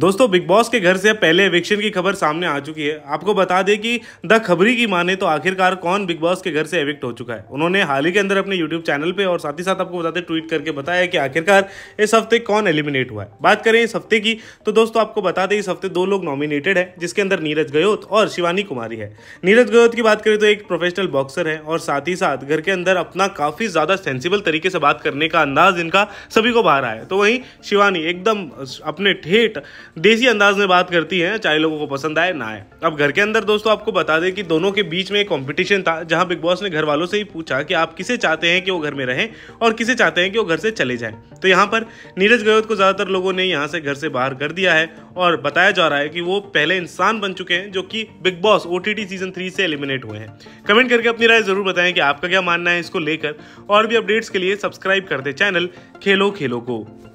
दोस्तों big boss के घर से पहले एविक्शन की खबर सामने आ चुकी है आपको बता दें कि द खबरी की माने तो आखिरकार कौन बिग बॉस के घर से एविक्ट हो चुका है उन्होंने हाल ही के अंदर अपने यूट्यूब चैनल पे और साथ ही साथ आपको बताते ट्वीट करके बताया कि आखिरकार इस हफ्ते कौन एलिमिनेट हुआ है बात करें इस हफ्ते की तो दोस्तों आपको बता दें इस हफ्ते दो लोग नॉमिनेटेड है जिसके अंदर नीरज गयोत और शिवानी कुमारी है नीरज गयोत की बात करें तो एक प्रोफेशनल बॉक्सर है और साथ ही साथ घर के अंदर अपना काफी ज्यादा सेंसिबल तरीके से बात करने का अंदाज इनका सभी को बाहर आया तो वहीं शिवानी एकदम अपने ठेठ देसी अंदाज में बात करती हैं चाहे लोगों को पसंद आए ना आए अब घर के अंदर दोस्तों आपको बता दें कि दोनों के बीच में एक कॉम्पिटिशन था जहां बिग बॉस ने घर वालों से ही पूछा कि आप किसे चाहते हैं कि वो घर में रहें और किसे चाहते हैं कि वो घर से चले जाएं तो यहाँ पर नीरज गयोद को ज़्यादातर लोगों ने यहाँ से घर से बाहर कर दिया है और बताया जा रहा है कि वो पहले इंसान बन चुके हैं जो कि Bigg Boss O season three से एलिमिनेट हुए हैं कमेंट करके अपनी राय ज़रूर बताएं कि आपका क्या मानना है इसको लेकर और भी अपडेट्स के लिए सब्सक्राइब कर दे चैनल खेलो खेलो को